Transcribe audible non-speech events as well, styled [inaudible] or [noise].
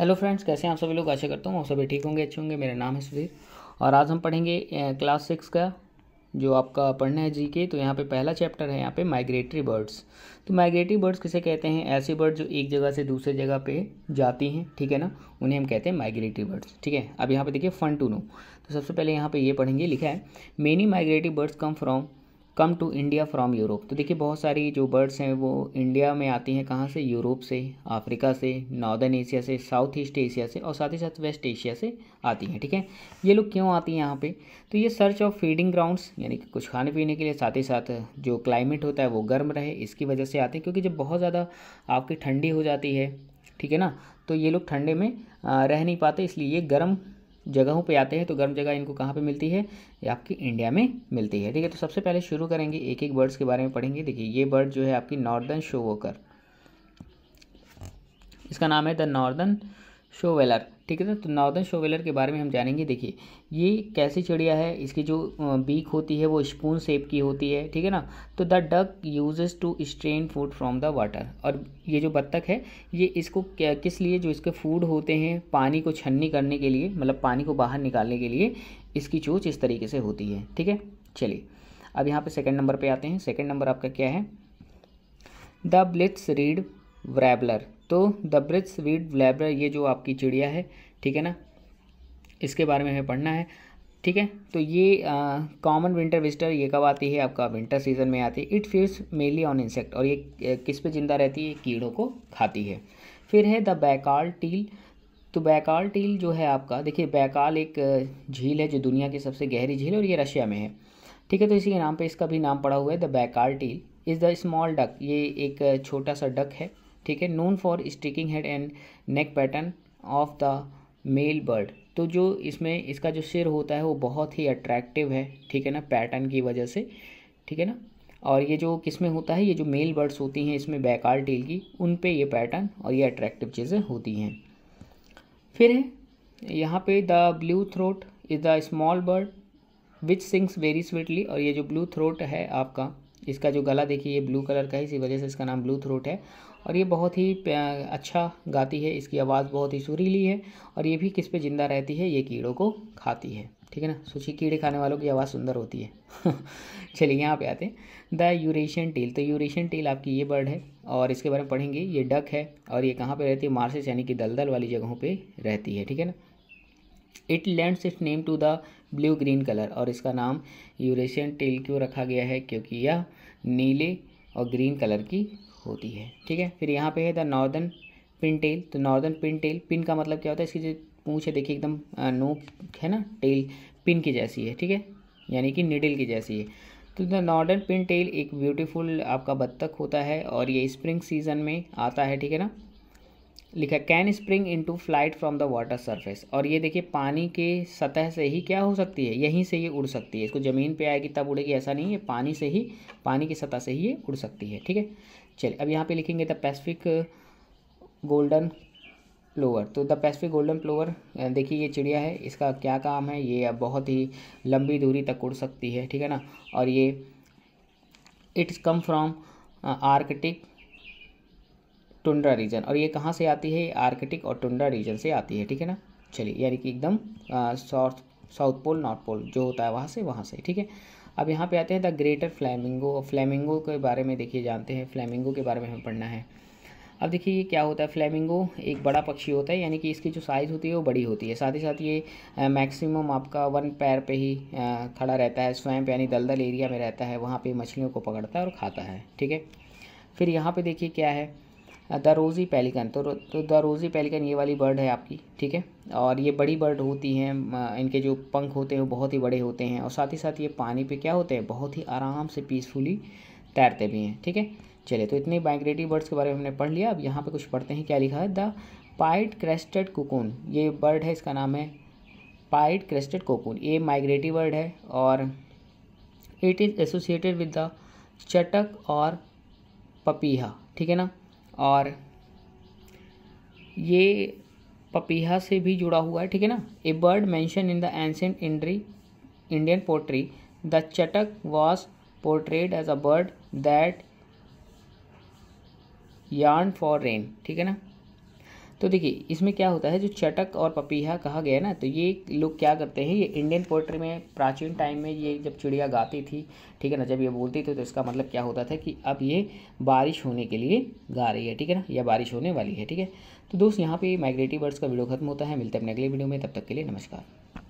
hello friends कैसे हैं आप सभी लोग आशा करता हूँ आप सभी ठीक होंगे अच्छे होंगे मेरा नाम है सुधीर और आज हम पढ़ेंगे क्लास सिक्स का जो आपका पढ़ना है जी के तो यहाँ पे पहला चैप्टर है यहाँ पे माइग्रेटरी बर्ड्स तो माइग्रेटरी बर्ड्स किसे कहते हैं ऐसे बर्ड जो एक जगह से दूसरे जगह पे जाती हैं ठीक है ना उन्हें हम कहते हैं माइग्रेटरी बर्ड्स ठीक है अब यहाँ पे देखिए फन टू नो तो सबसे पहले यहाँ पे ये पढ़ेंगे लिखा है many migratory birds come from come to India from Europe तो देखिए बहुत सारी जो बर्ड्स हैं वो इंडिया में आती हैं कहाँ से यूरोप से अफ्रीका से नॉर्दर्न एशिया से साउथ ईस्ट एशिया से और साथ ही साथ वेस्ट एशिया से आती हैं ठीक है ये लोग क्यों आती हैं यहाँ पे तो ये सर्च ऑफ फीडिंग ग्राउंड्स यानी कि कुछ खाने पीने के लिए साथ ही साथ जो क्लाइमेट होता है वो गर्म रहे इसकी वजह से आते हैं क्योंकि जब बहुत ज़्यादा आपकी ठंडी हो जाती है ठीक है ना तो ये लोग ठंडे में रह नहीं पाते इसलिए ये गर्म जगहों पे आते हैं तो गर्म जगह इनको कहाँ पे मिलती है ये आपकी इंडिया में मिलती है ठीक है तो सबसे पहले शुरू करेंगे एक एक बर्ड्स के बारे में पढ़ेंगे देखिए ये बर्ड जो है आपकी नॉर्दर्न शोवोकर इसका नाम है द नॉर्दर्न शोवेलर ठीक है ना तो नॉर्दर्न शोवेलर के बारे में हम जानेंगे देखिए ये कैसी चिड़िया है इसकी जो बीक होती है वो स्पून शेप की होती है ठीक है ना तो the duck uses to strain food from the water और ये जो बत्तख है ये इसको किस लिए जो इसके फूड होते हैं पानी को छन्नी करने के लिए मतलब पानी को बाहर निकालने के लिए इसकी चोच इस तरीके से होती है ठीक है चलिए अब यहाँ पर सेकेंड नंबर पर आते हैं सेकेंड नंबर आपका क्या है द ब्लिट्स रीड व्रैबलर तो द ब्रिज स्वीट ब्लैबर ये जो आपकी चिड़िया है ठीक है ना इसके बारे में हमें पढ़ना है ठीक है तो ये कॉमन विंटर विजिटर ये कब आती है आपका विंटर सीजन में आती है it feeds mainly on insect और ये किस पे जिंदा रहती है कीड़ों को खाती है फिर है द बैकाल टील तो बैकाल टील जो है आपका देखिए बैकाल एक झील है जो दुनिया की सबसे गहरी झील और ये रशिया में है ठीक है तो इसी के नाम पे इसका भी नाम पड़ा हुआ है the Baikal teal is the small duck ये एक छोटा सा डक है ठीक है known for sticking head and neck pattern of the male bird तो जो इसमें इसका जो सिर होता है वो बहुत ही अट्रैक्टिव है ठीक है ना पैटर्न की वजह से ठीक है ना और ये जो किस में होता है ये जो मेल बर्ड्स होती हैं इसमें बैकार टेल की उन पे ये पैटर्न और ये अट्रैक्टिव चीज़ें होती हैं फिर है यहाँ पे the bluethroat is the small bird which sings very sweetly और ये जो ब्लू थ्रोट है आपका इसका जो गला देखिए ये ब्लू कलर का है इसी वजह से इसका नाम ब्लू थ्रोट है और ये बहुत ही अच्छा गाती है इसकी आवाज़ बहुत ही सुरीली है और ये भी किस पे ज़िंदा रहती है ये कीड़ों को खाती है ठीक है ना सूची कीड़े खाने वालों की आवाज़ सुंदर होती है [laughs] चलिए यहाँ पे आते हैं द यूरेशियन टील तो यूरेशियन टील आपकी ये बर्ड है और इसके बारे में पढ़ेंगे ये डक है और ये कहाँ पर रहती है मार्सेस यानी कि दलदल वाली जगहों पर रहती है ठीक है ना it lends its name to the blue green colour और इसका नाम यूरेशियन टेल क्यों रखा गया है क्योंकि यह नीले और ग्रीन कलर की होती है ठीक है फिर यहाँ पे है द नॉर्दर्न पिन टेल तो नॉर्दर्न पिन टेल पिन का मतलब क्या होता है इसकी जो पूँछ है देखिए एकदम नोक है ना टेल पिन की जैसी है ठीक है यानी कि निडिल की जैसी है तो द नॉर्दर्न पिन टेल एक ब्यूटीफुल आपका बत्तख होता है और ये स्प्रिंग सीजन में आता है ठीक है ना लिखा can spring into flight from the water surface और ये देखिए पानी के सतह से ही क्या हो सकती है यहीं से ये उड़ सकती है इसको ज़मीन पे आएगी तब उड़ेगी ऐसा नहीं है पानी से ही पानी की सतह से ही ये उड़ सकती है ठीक है चलिए अब यहाँ पे लिखेंगे द पैसिफिक गोल्डन प्लोवर तो द पैसिफिक गोल्डन प्लोवर देखिए ये चिड़िया है इसका क्या काम है ये अब बहुत ही लंबी दूरी तक उड़ सकती है ठीक है ना और ये it's come from Arctic tundra region और ये कहाँ से आती है आर्कटिक और टुंडा रीजन से आती है ठीक है ना चलिए यानी कि एकदम south south pole north pole जो होता है वहाँ से वहाँ से ठीक है अब यहाँ पे आते हैं द ग्रेटर फ्लैमिंगो फ्लैमिंगो के बारे में देखिए जानते हैं फ्लैमिंगो के बारे में हमें पढ़ना है अब देखिए ये क्या होता है फ्लैमिंगो एक बड़ा पक्षी होता है यानी कि इसकी जो साइज़ होती है वो बड़ी होती है साथ ही साथ ये मैक्सिमम आपका वन पैर पे ही खड़ा रहता है स्वैम्प यानी दलदल एरिया में रहता है वहाँ पे मछलियों को पकड़ता है और खाता है ठीक है फिर यहाँ पे देखिए क्या है हाँ, द रोज़ी पेलिकन तो तो द रोज़ी पेलिकन ये वाली बर्ड है आपकी ठीक है और ये बड़ी बर्ड होती हैं इनके जो पंख होते हैं वो बहुत ही बड़े होते हैं और साथ ही साथ ये पानी पे क्या होते हैं बहुत ही आराम से पीसफुली तैरते भी हैं ठीक है चलिए तो इतने माइग्रेटरी बर्ड्स के बारे में हमने पढ़ लिया अब यहाँ पर कुछ पढ़ते हैं क्या लिखा है द पाइड क्रेस्टेड कोकून ये बर्ड है इसका नाम है पाइड क्रेस्टेड कोकून ये माइग्रेटरी बर्ड है और it is associated with the chatak और पपीहा ठीक है ना और ये पपीहा से भी जुड़ा हुआ है ठीक है ना a bird mention in the ancient इंड्री Indian poetry the chatak was portrayed as a bird that yearn for rain ठीक है ना तो देखिए इसमें क्या होता है जो चटक और पपीहा कहा गया ना तो ये लोग क्या करते हैं ये इंडियन पोइट्री में प्राचीन टाइम में ये जब चिड़िया गाती थी ठीक है ना जब ये बोलती थी तो इसका मतलब क्या होता था कि अब ये बारिश होने के लिए गा रही है ठीक है ना या बारिश होने वाली है ठीक है तो दोस्त यहाँ पर माइग्रेटिव बर्ड्स का वीडियो खत्म होता है मिलते हैं अपने अगले वीडियो में तब तक के लिए नमस्कार